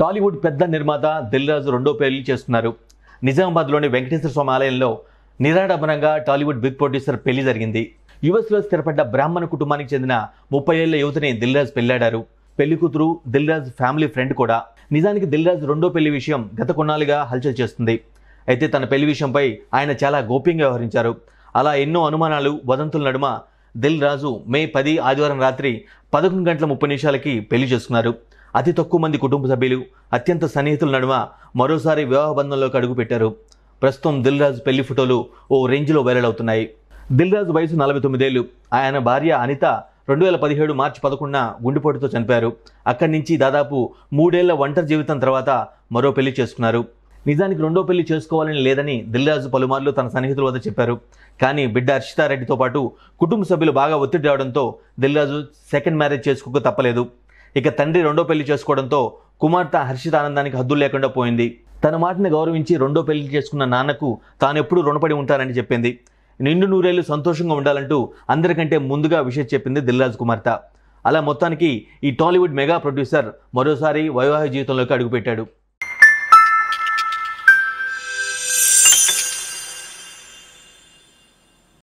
టాలీవుడ్ పెద్ద నిర్మాత దిల్రాజు రెండో పెళ్లి చేస్తున్నారు నిజామాబాద్లోని వెంకటేశ్వర స్వామి ఆలయంలో నిరాడంబరంగా టాలీవుడ్ బిగ్ ప్రొడ్యూసర్ పెళ్లి జరిగింది యుఎస్లో స్థిరపడ్డ బ్రాహ్మణ కుటుంబానికి చెందిన ముప్పై ఏళ్ల యువతిని దిల్రాజ్ పెళ్లాడారు పెళ్లి కూతురు దిల్రాజ్ ఫ్యామిలీ ఫ్రెండ్ కూడా నిజానికి దిల్రాజ్ రెండో పెళ్లి విషయం గత కొన్నాళ్ళుగా హల్చల్ చేస్తుంది అయితే తన పెళ్లి విషయంపై ఆయన చాలా గోప్యంగా వ్యవహరించారు అలా ఎన్నో అనుమానాలు వదంతుల నడుమ దిల్ రాజు మే పది ఆదివారం రాత్రి పదకొండు గంటల ముప్పై నిమిషాలకి పెళ్లి చేసుకున్నారు అతి తక్కువ మంది కుటుంబ సభ్యులు అత్యంత సన్నిహితుల నడుమ మరోసారి వివాహ బంధంలోకి అడుగుపెట్టారు ప్రస్తుతం దిల్ రాజు పెళ్లి ఫోటోలు ఓ రేంజ్లో వైరల్ అవుతున్నాయి దిల్ రాజు వయసు నలభై తొమ్మిదేళ్లు ఆయన భార్య అనిత రెండు వేల పదిహేడు మార్చి పదకొండున గుండెపోటుతో చనిపోయారు అక్కడి నుంచి దాదాపు మూడేళ్ల ఒంటరి జీవితం తర్వాత మరో పెళ్లి చేసుకున్నారు నిజానికి రెండో పెళ్లి చేసుకోవాలని లేదని దిల్రాజు పలుమార్లు తన సన్నిహితుల వద్ద చెప్పారు కానీ బిడ్డ అర్షితారెడ్డితో పాటు కుటుంబ సభ్యులు బాగా ఒత్తిడి రావడంతో దిల్రాజు సెకండ్ మ్యారేజ్ చేసుకోక తప్పలేదు ఇక తండ్రి రెండో పెళ్లి చేసుకోవడంతో కుమార్తె హర్షిత ఆనందానికి హద్దులు లేకుండా పోయింది తన మాటని గౌరవించి రెండో పెళ్లి చేసుకున్న నాన్నకు తాను ఎప్పుడు రుణపడి ఉంటానని చెప్పింది నిండు నూరేళ్లు సంతోషంగా ఉండాలంటూ అందరికంటే ముందుగా విషయం చెప్పింది దిల్రాజ్ కుమార్తె అలా మొత్తానికి ఈ టాలీవుడ్ మెగా ప్రొడ్యూసర్ మరోసారి వైవాహిక జీవితంలోకి అడుగుపెట్టాడు